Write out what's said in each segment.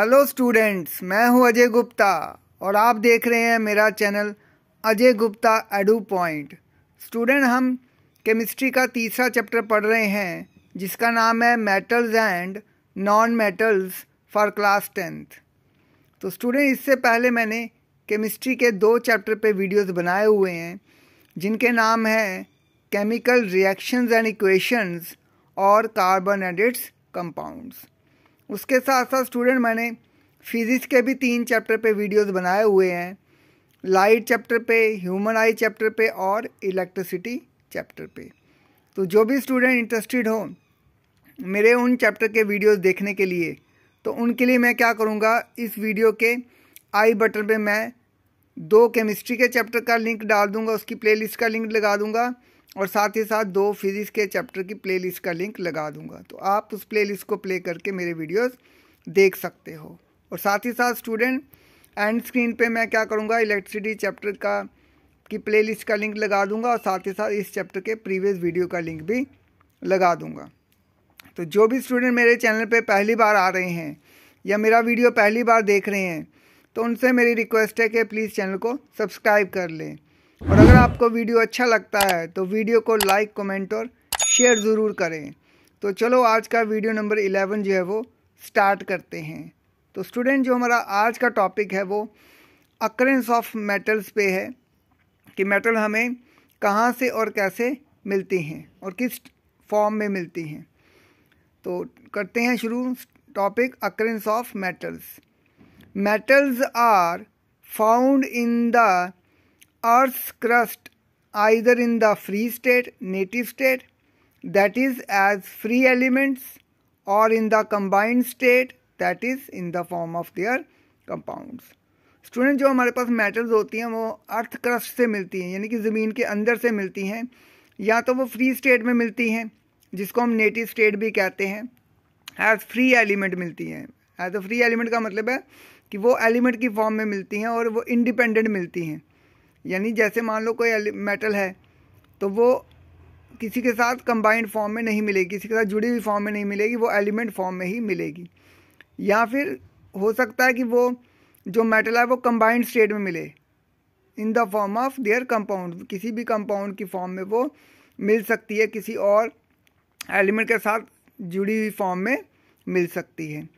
Hello students मैं हूं अजय गुप्ता और आप देख रहे हैं मेरा channel Ajay Gupta edu point student हम केमिस्ट्री का तीसरा चैप्टर पढ़ रहे हैं जिसका नाम है metals and non metals for class tenth तो स्टूडेंट इससे पहले मैंने केमिस्ट्री के दो चैप्टर पे वीडियोस बनाए हुए हैं जिनके नाम है केमिकल रिएक्शंस एंड इक्वेशंस और कार्बन एडिट्स कंपाउंड्स उसके साथ साथ स्टूडेंट मैंने फिज़िक्स के भी तीन चैप्टर पे वीडियोस बनाए हुए हैं लाइट चैप्टर पे ह्यूमन आई चैप्टर पे और इलेक्ट्रिसिटी चैप्टर पे तो जो भी स्टूडेंट इंटरेस्टेड हो मेरे उन चैप्टर के वीडियोस देखने के लिए तो उनके लिए मैं क्या करूँगा इस वीडियो के आई बटन पर मैं दो केमिस्ट्री के चैप्टर का लिंक डाल दूँगा उसकी प्ले का लिंक लगा दूँगा और साथ ही साथ दो फिज़िक्स के चैप्टर की प्लेलिस्ट का लिंक लगा दूंगा तो आप उस प्लेलिस्ट को प्ले करके मेरे वीडियोस देख सकते हो और साथ ही साथ स्टूडेंट एंड स्क्रीन पे मैं क्या करूँगा इलेक्ट्रिसिटी चैप्टर का की प्लेलिस्ट का लिंक लगा दूंगा और साथ ही साथ इस चैप्टर के प्रीवियस वीडियो का लिंक भी लगा दूँगा तो जो भी स्टूडेंट मेरे चैनल पे पहली बार आ रहे हैं या मेरा वीडियो पहली बार देख रहे हैं तो उनसे मेरी रिक्वेस्ट है कि प्लीज़ चैनल को सब्सक्राइब कर लें और अगर आपको वीडियो अच्छा लगता है तो वीडियो को लाइक कमेंट और शेयर ज़रूर करें तो चलो आज का वीडियो नंबर इलेवन जो है वो स्टार्ट करते हैं तो स्टूडेंट जो हमारा आज का टॉपिक है वो अक्रेंस ऑफ मेटल्स पे है कि मेटल हमें कहाँ से और कैसे मिलती हैं और किस फॉर्म में मिलती हैं तो करते हैं शुरू topic occurrence of metals metals are found in the earth's crust either in the free state, native state, that is as free elements, or in the combined state, that is in the form of their compounds. Student जो हमारे पास metals होती हैं वो earth crust से मिलती हैं यानी कि ज़मीन के अंदर से मिलती हैं या तो वो फ्री स्टेट में मिलती हैं जिसको हम नेटिव स्टेट भी कहते हैं एज फ्री एलिमेंट मिलती हैं एज अ फ्री एलिमेंट का मतलब है कि वो एलिमेंट की फॉर्म में मिलती हैं और वो इंडिपेंडेंट मिलती हैं यानी जैसे मान लो कोई मेटल है तो वो किसी के साथ कंबाइंड फॉर्म में नहीं मिलेगी किसी के साथ जुड़ी हुई फॉर्म में नहीं मिलेगी वो एलिमेंट फॉर्म में ही मिलेगी या फिर हो सकता है कि वो जो मेटल है वो कंबाइंड स्टेट में मिले in the form of their compound किसी भी कंपाउंड की फॉर्म में वो मिल सकती है किसी और एलिमेंट के साथ जुड़ी हुई फॉर्म में मिल सकती है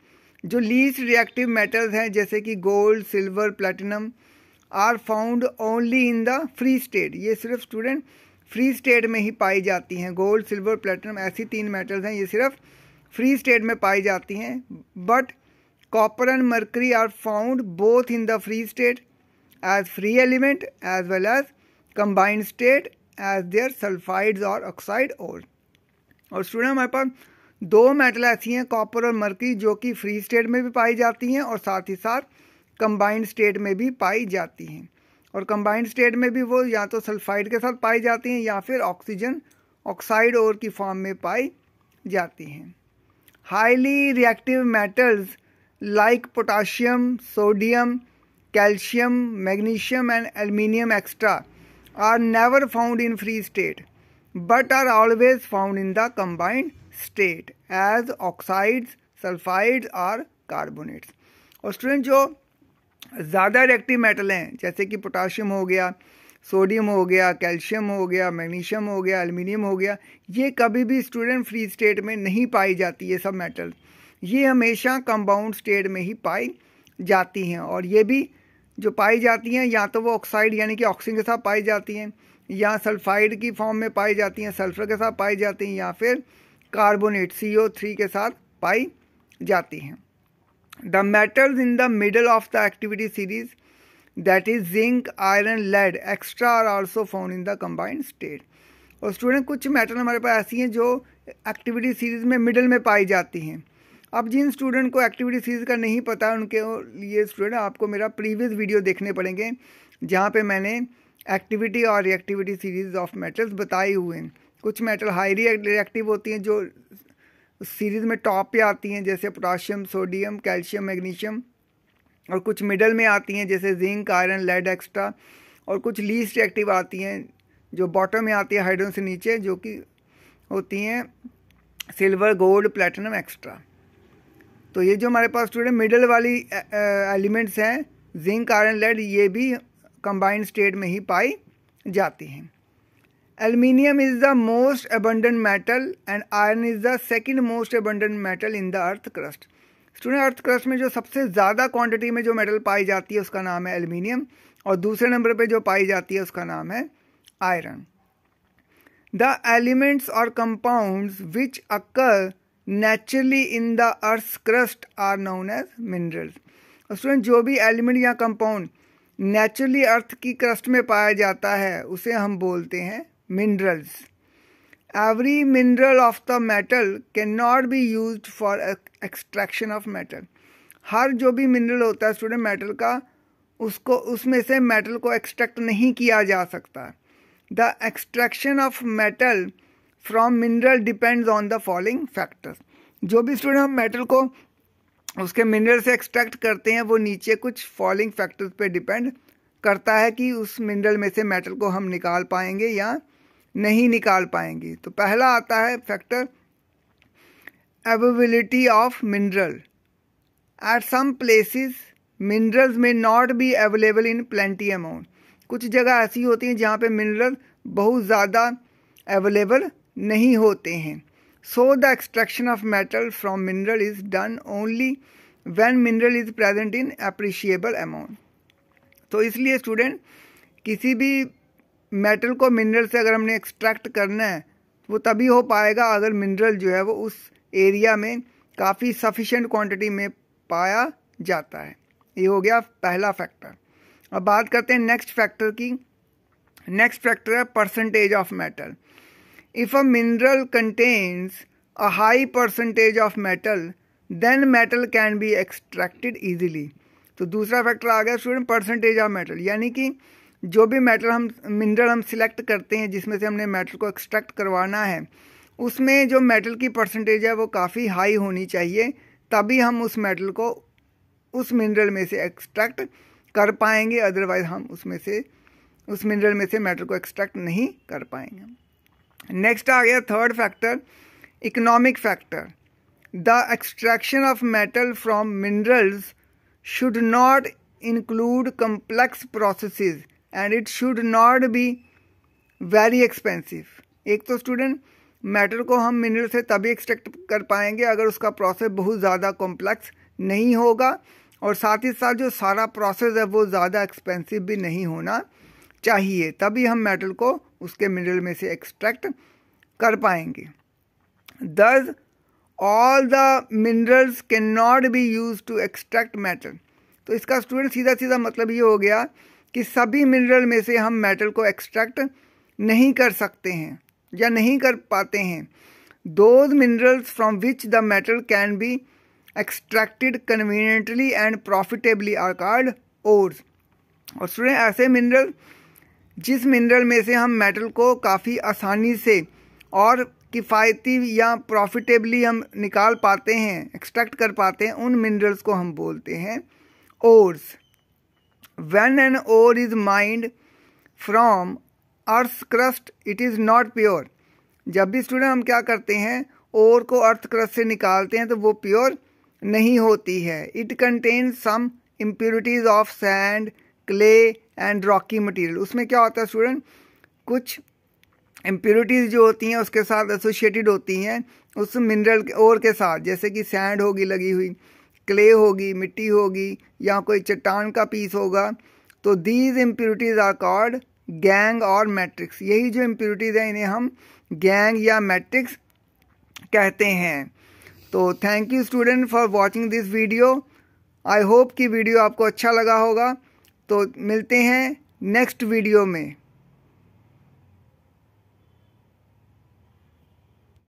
जो लीस्ट रिएक्टिव मेटल्स हैं जैसे कि gold silver platinum are found only in the free state ये सिर्फ स्टूडेंट फ्री स्टेट में ही पाई जाती हैं गोल्ड सिल्वर प्लेटिनम ऐसी तीन मेटल्स हैं ये सिर्फ फ्री स्टेट में पाई जाती हैं but copper and mercury are found both in the free state as free element as well as combined state as their sulphides और ऑक्साइड और और स्टूडेंट हमारे पास दो मेटल ऐसी हैं कॉपर और मर्की जो कि फ्री स्टेट में भी पाई जाती हैं और साथ ही साथ कंबाइंड स्टेट में भी पाई जाती हैं और कंबाइंड स्टेट में भी वो या तो सल्फाइड के साथ पाई जाती हैं या फिर ऑक्सीजन ऑक्साइड और की फॉर्म में पाई जाती हैं highly reactive metals like potassium sodium calcium magnesium and aluminium extra are never found in free state but are always found in the combined state as oxides sulphides or carbonates और student जो ज़्यादा reactive metal हैं जैसे कि potassium हो गया sodium हो गया कैल्शियम हो गया मैग्नीशियम हो गया एल्युमिनियम हो गया ये कभी भी स्टूडेंट फ्री स्टेट में नहीं पाई जाती ये सब मेटल ये हमेशा कंपाउंड स्टेट में ही पाई जाती हैं और ये भी जो पाई जाती हैं या तो वो ऑक्साइड यानी कि ऑक्सीजन के साथ पाई जाती हैं या सल्फाइड की फॉर्म में पाई जाती हैं सल्फर के साथ पाई जाती हैं या फिर कार्बोनेट सी के साथ पाई जाती हैं the metals in the middle of the activity series that is zinc iron lead extra are also found in the combined state और स्टूडेंट कुछ मेटल हमारे पास ऐसी हैं जो एक्टिविटी सीरीज में मिडल में पाई जाती हैं अब जिन स्टूडेंट को एक्टिविटी सीरीज का नहीं पता उनके लिए स्टूडेंट आपको मेरा प्रीवियस वीडियो देखने पड़ेंगे जहाँ पर मैंने एक्टिविटी और रिएक्टिविटी सीरीज ऑफ मेटल्स बताए हुए हैं कुछ मेटल हाई रिएक्टिव होती हैं जो उस सीरीज़ में टॉप पे आती हैं जैसे पोटाशियम सोडियम कैल्शियम मैग्नीशियम और कुछ मिडल में आती हैं जैसे जिंक आयरन लेड एक्स्ट्रा और कुछ लीस्ट एक्टिव आती हैं जो बॉटम में आती है हाइड्रोन से नीचे जो कि होती हैं सिल्वर गोल्ड प्लेटिनम एक्स्ट्रा तो ये जो हमारे पास स्टूडेंट मिडल वाली एलिमेंट्स हैं जिंक आयरन लेड ये भी कंबाइंड स्टेट में ही पाई जाती हैं aluminium is the most abundant metal and iron is the second most abundant metal in the earth crust student earth crust में जो सबसे ज़्यादा क्वांटिटी में जो मेटल पाई जाती है उसका नाम है एल्यूमिनियम और दूसरे नंबर पे जो पाई जाती है उसका नाम है आयरन द एलिमेंट्स और compounds which occur naturally in the earth crust are known as minerals student जो भी एलिमेंट या कंपाउंड नेचुरली अर्थ की क्रस्ट में पाया जाता है उसे हम बोलते हैं minerals. Every mineral of the metal cannot be used for extraction of metal. हर जो भी मिनरल होता है स्टूडेंट मेटल का उसको उसमें से मेटल को एक्सट्रैक्ट नहीं किया जा सकता the extraction of metal from mineral depends on the following factors जो भी स्टूडेंट हम मेटल को उसके मिनरल से एक्सट्रैक्ट करते हैं वो नीचे कुछ फॉलोइंग फैक्टर्स पे डिपेंड करता है कि उस मिनरल में से मेटल को हम निकाल पाएंगे या नहीं निकाल पाएंगी तो पहला आता है factor availability of mineral at some places minerals may not be available in plenty amount कुछ जगह ऐसी होती हैं जहाँ पे मिनरल बहुत ज़्यादा अवेलेबल नहीं होते हैं so the extraction of metal from mineral is done only when mineral is present in appreciable amount तो इसलिए स्टूडेंट किसी भी मेटल को मिनरल से अगर हमने एक्सट्रैक्ट करना है वो तभी हो पाएगा अगर मिनरल जो है वो उस एरिया में काफ़ी सफिशेंट क्वांटिटी में पाया जाता है ये हो गया पहला फैक्टर अब बात करते हैं नेक्स्ट फैक्टर की नेक्स्ट फैक्टर है percentage of metal if a mineral contains a high percentage of metal then metal can be extracted easily तो दूसरा फैक्टर आ गया स्टूडेंट परसेंटेज ऑफ मेटल यानी कि जो भी मेटल हम मिनरल हम सिलेक्ट करते हैं जिसमें से हमने मेटल को एक्सट्रैक्ट करवाना है उसमें जो मेटल की परसेंटेज है वो काफ़ी हाई होनी चाहिए तभी हम उस मेटल को उस मिनरल में से एक्सट्रैक्ट कर पाएंगे अदरवाइज हम उसमें से उस मिनरल में से मेटल को एक्सट्रैक्ट नहीं कर पाएंगे नेक्स्ट आ गया third factor economic factor the extraction of metal from minerals should not include complex processes and it should not be very expensive एक तो स्टूडेंट मैटर को हम मिनरल से तभी एक्सट्रैक्ट कर पाएंगे अगर उसका प्रोसेस बहुत ज़्यादा कॉम्प्लेक्स नहीं होगा और साथ ही साथ जो सारा प्रोसेस है वो ज़्यादा एक्सपेंसिव भी नहीं होना चाहिए तभी हम मेटल को उसके मिनरल में से एक्सट्रैक्ट कर पाएंगे thus all the minerals can not be use to extract metal तो इसका स्टूडेंट सीधा सीधा मतलब ये हो गया कि सभी मिनरल में से हम मेटल को एक्सट्रैक्ट नहीं कर सकते हैं या नहीं कर पाते हैं those minerals from which the metal can be extracted conveniently and profitably are called ores और सुने ऐसे मिनरल जिस मिनरल में से हम मेटल को काफ़ी आसानी से और किफ़ायती या प्रॉफिटेबली हम निकाल पाते हैं एक्सट्रैक्ट कर पाते हैं उन मिनरल्स को हम बोलते हैं ores when an ore is mined from earth crust it is not pure जब भी स्टूडेंट हम क्या करते हैं ओर को अर्थ क्रस्ट से निकालते हैं तो वो प्योर नहीं होती है it contain some impurities of sand clay and rocky material उसमें क्या होता है स्टूडेंट कुछ इम्प्योरिटीज़ जो होती हैं उसके साथ एसोशिएटेड होती हैं उस मिनरल ओर के साथ जैसे कि सैंड होगी लगी हुई क्ले होगी मिट्टी होगी या कोई चट्टान का पीस होगा तो these impurities are called gangue और मैट्रिक्स यही जो इम्प्यूरिटीज़ हैं इन्हें हम गैंग या मैट्रिक्स कहते हैं तो thank you student for watching this video I hope कि वीडियो आपको अच्छा लगा होगा तो मिलते हैं नेक्स्ट वीडियो में